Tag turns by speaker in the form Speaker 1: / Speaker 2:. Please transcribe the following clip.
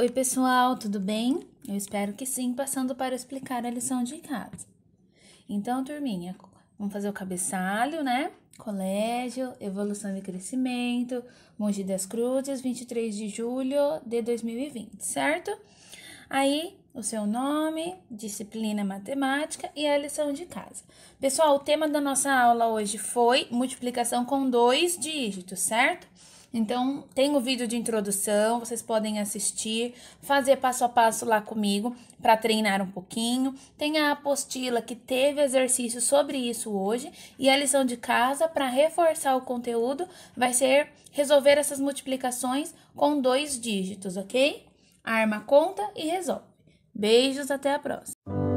Speaker 1: Oi, pessoal, tudo bem? Eu espero que sim, passando para explicar a lição de casa. Então, turminha, vamos fazer o cabeçalho, né? Colégio, Evolução e Crescimento, Monte das Cruzes, 23 de julho de 2020, certo? Aí, o seu nome, disciplina matemática e a lição de casa. Pessoal, o tema da nossa aula hoje foi multiplicação com dois dígitos, certo? Então, tem o vídeo de introdução, vocês podem assistir, fazer passo a passo lá comigo para treinar um pouquinho. Tem a apostila que teve exercício sobre isso hoje e a lição de casa para reforçar o conteúdo vai ser resolver essas multiplicações com dois dígitos, ok? Arma, conta e resolve. Beijos, até a próxima!